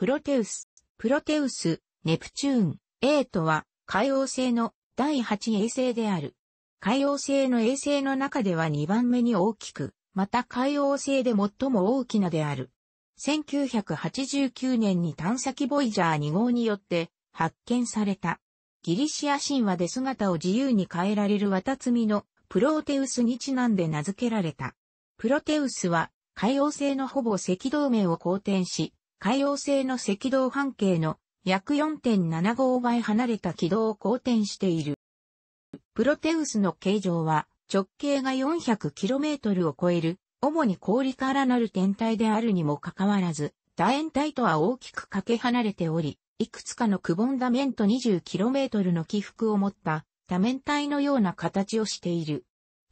プロテウス、プロテウス、ネプチューン、A とは海王星の第8衛星である。海王星の衛星の中では2番目に大きく、また海王星で最も大きなである。1989年に探査機ボイジャー2号によって発見された。ギリシア神話で姿を自由に変えられるワタツミのプロテウスにちなんで名付けられた。プロテウスは海王星のほぼ赤道面を公転し、海洋星の赤道半径の約4.75倍離れた軌道を公転している。プロテウスの形状は直径が 400km を超える、主に氷からなる天体であるにもかかわらず、楕円体とは大きくかけ離れており、いくつかのくぼんだ面と 20km の起伏を持った多面体のような形をしている。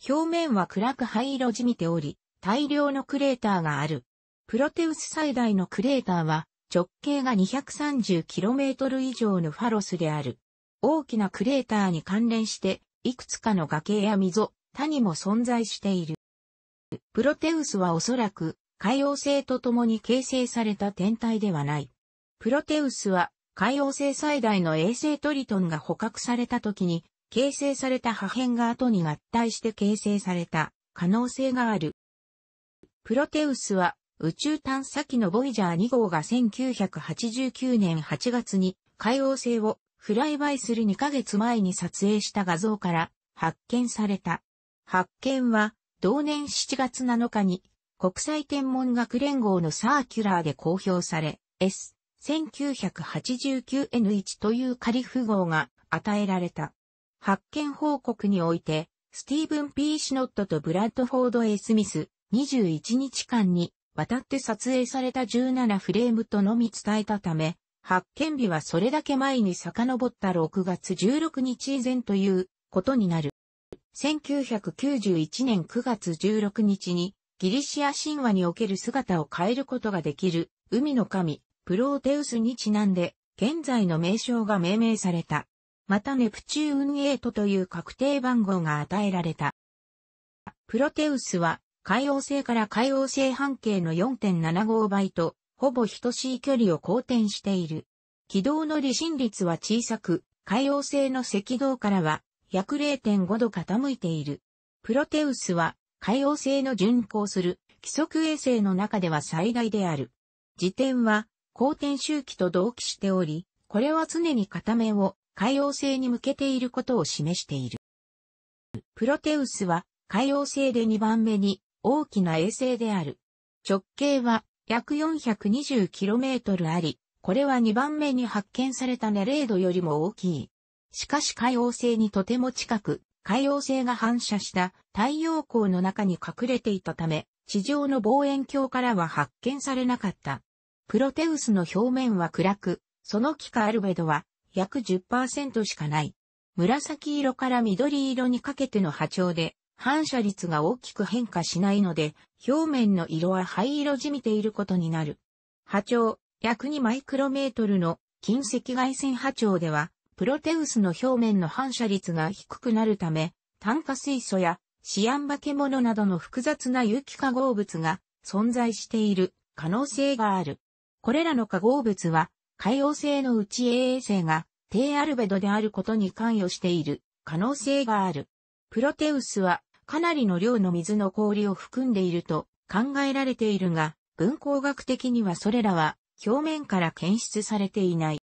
表面は暗く灰色じみており、大量のクレーターがある。プロテウス最大のクレーターは直径が 230km 以上のファロスである。大きなクレーターに関連していくつかの崖や溝、谷も存在している。プロテウスはおそらく海洋性と共に形成された天体ではない。プロテウスは海洋性最大の衛星トリトンが捕獲された時に形成された破片が後に合体して形成された可能性がある。プロテウスは宇宙探査機のボイジャー2号が1989年8月に海王星をフライバイする2ヶ月前に撮影した画像から発見された。発見は同年7月7日に国際天文学連合のサーキュラーで公表され、S、1989N1 というカリフ号が与えられた。発見報告において、スティーブン・ P・ シノットとブラッドフォード・ A・ スミス、21日間に渡って撮影された17フレームとのみ伝えたため、発見日はそれだけ前に遡った6月16日以前ということになる。1991年9月16日にギリシア神話における姿を変えることができる海の神プロテウスにちなんで現在の名称が命名された。またネプチューン8という確定番号が与えられた。プロテウスは海王星から海王星半径の4.75倍と、ほぼ等しい距離を公転している。軌道の離心率は小さく、海王星の赤道からは約0.5度傾いている。プロテウスは海王星の巡航する規則衛星の中では最大である。時点は公転周期と同期しており、これは常に片面を海王星に向けていることを示している。プロテウスは海王星で2番目に大きな衛星である。直径は約 420km あり、これは2番目に発見されたネレードよりも大きい。しかし海王星にとても近く、海王星が反射した太陽光の中に隠れていたため、地上の望遠鏡からは発見されなかった。プロテウスの表面は暗く、その気化アルベドは約10%しかない。紫色から緑色にかけての波長で反射率が大きく変化しないので、表面の色は灰色じみていることになる。波長、約2マイクロメートルの近赤外線波長では、プロテウスの表面の反射率が低くなるため、炭化水素やシアン化け物などの複雑な有機化合物が存在している可能性がある。これらの化合物は、海洋性のうち a が低アルベドであることに関与している可能性がある。プロテウスはかなりの量の水の氷を含んでいると考えられているが、文光学的にはそれらは表面から検出されていない。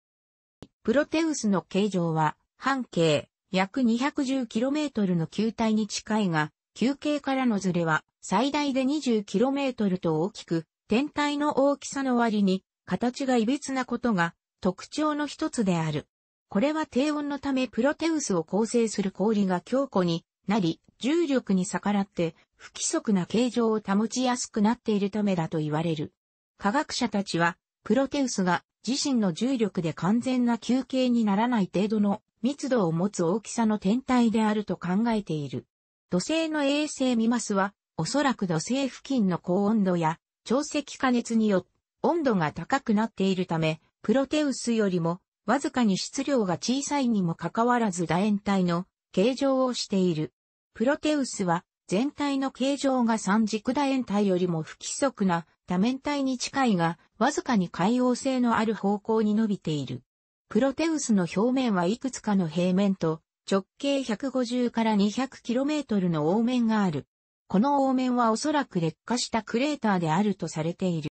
プロテウスの形状は半径約 210km の球体に近いが、球形からのズレは最大で 20km と大きく、天体の大きさの割に形が歪なことが特徴の一つである。これは低温のためプロテウスを構成する氷が強固になり、重力に逆らって不規則な形状を保ちやすくなっているためだと言われる。科学者たちは、プロテウスが自身の重力で完全な球形にならない程度の密度を持つ大きさの天体であると考えている。土星の衛星ミマスは、おそらく土星付近の高温度や潮汐加熱によって温度が高くなっているため、プロテウスよりもわずかに質量が小さいにもかかわらず楕円体の形状をしている。プロテウスは全体の形状が三軸楕円体よりも不規則な多面体に近いが、わずかに海洋性のある方向に伸びている。プロテウスの表面はいくつかの平面と直径150から 200km の凹面がある。この凹面はおそらく劣化したクレーターであるとされている。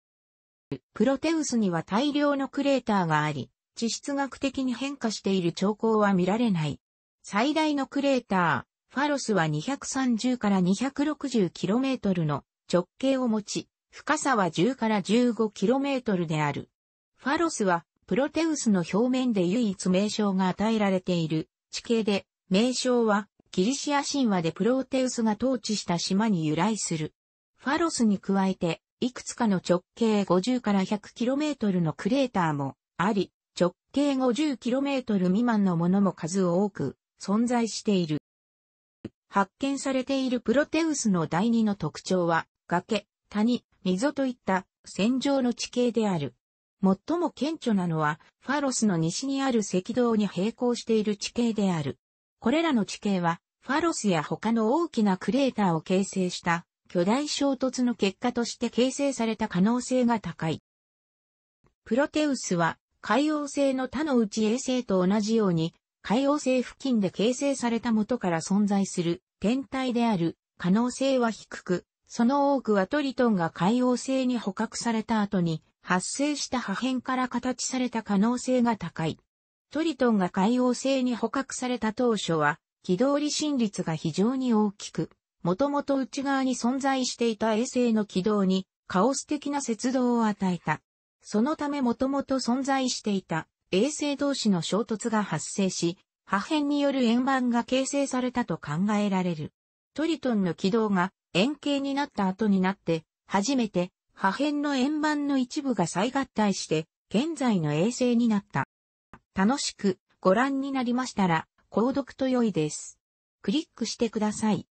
プロテウスには大量のクレーターがあり、地質学的に変化している兆候は見られない。最大のクレーター、ファロスは230から 260km の直径を持ち、深さは10から 15km である。ファロスはプロテウスの表面で唯一名称が与えられている地形で、名称はギリシア神話でプロテウスが統治した島に由来する。ファロスに加えて、いくつかの直径50から 100km のクレーターもあり、直径 50km 未満のものも数多く存在している。発見されているプロテウスの第二の特徴は、崖、谷、溝といった戦場の地形である。最も顕著なのは、ファロスの西にある赤道に並行している地形である。これらの地形は、ファロスや他の大きなクレーターを形成した巨大衝突の結果として形成された可能性が高い。プロテウスは海洋星の他のうち衛星と同じように海洋星付近で形成された元から存在する天体である可能性は低く、その多くはトリトンが海洋星に捕獲された後に発生した破片から形された可能性が高い。トリトンが海洋星に捕獲された当初は、軌道離心率が非常に大きく、もともと内側に存在していた衛星の軌道にカオス的な節動を与えた。そのためもともと存在していた衛星同士の衝突が発生し、破片による円盤が形成されたと考えられる。トリトンの軌道が円形になった後になって、初めて破片の円盤の一部が再合体して、現在の衛星になった。楽しくご覧になりましたら、購読と良いです。クリックしてください。